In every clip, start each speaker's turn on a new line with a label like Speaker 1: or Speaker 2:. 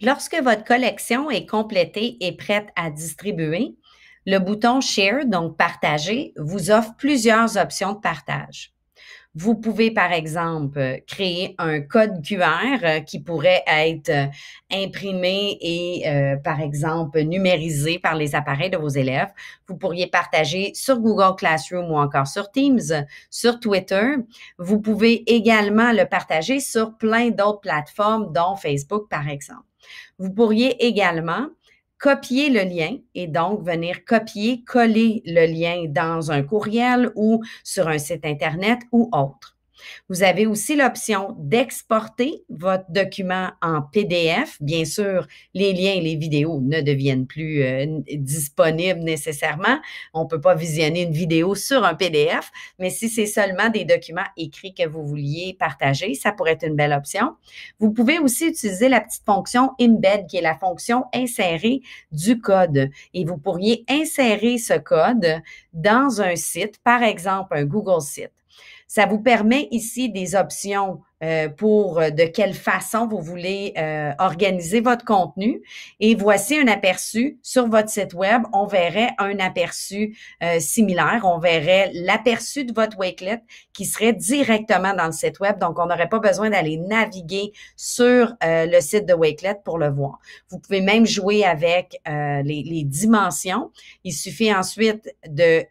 Speaker 1: Lorsque votre collection est complétée et prête à distribuer, le bouton Share, donc partager, vous offre plusieurs options de partage. Vous pouvez, par exemple, créer un code QR euh, qui pourrait être euh, imprimé et, euh, par exemple, numérisé par les appareils de vos élèves. Vous pourriez partager sur Google Classroom ou encore sur Teams, sur Twitter. Vous pouvez également le partager sur plein d'autres plateformes, dont Facebook, par exemple. Vous pourriez également copier le lien et donc venir copier, coller le lien dans un courriel ou sur un site Internet ou autre. Vous avez aussi l'option d'exporter votre document en PDF. Bien sûr, les liens et les vidéos ne deviennent plus euh, disponibles nécessairement. On ne peut pas visionner une vidéo sur un PDF, mais si c'est seulement des documents écrits que vous vouliez partager, ça pourrait être une belle option. Vous pouvez aussi utiliser la petite fonction embed, qui est la fonction insérer du code. Et vous pourriez insérer ce code dans un site, par exemple un Google site ça vous permet ici des options euh, pour euh, de quelle façon vous voulez euh, organiser votre contenu. Et voici un aperçu sur votre site web. On verrait un aperçu similaire. On verrait l'aperçu de votre Wakelet qui serait directement dans le site web. Donc, on n'aurait pas besoin d'aller naviguer sur le site de Wakelet pour le voir. Vous pouvez même jouer avec les, les dimensions. Il suffit ensuite de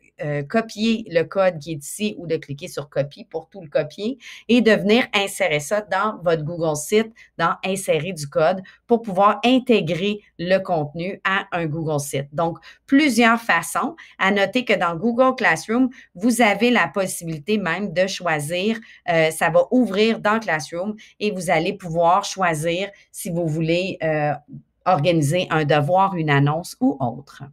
Speaker 1: copier le code qui est ici ou de cliquer sur copie pour tout le copier et de venir insérer ça dans votre Google site, dans insérer du code pour pouvoir intégrer le contenu à un Google site. Donc, plusieurs façons. À noter que dans Google Classroom, vous avez la possibilité même de choisir, euh, ça va ouvrir dans Classroom et vous allez pouvoir choisir si vous voulez euh, organiser un devoir, une annonce ou autre.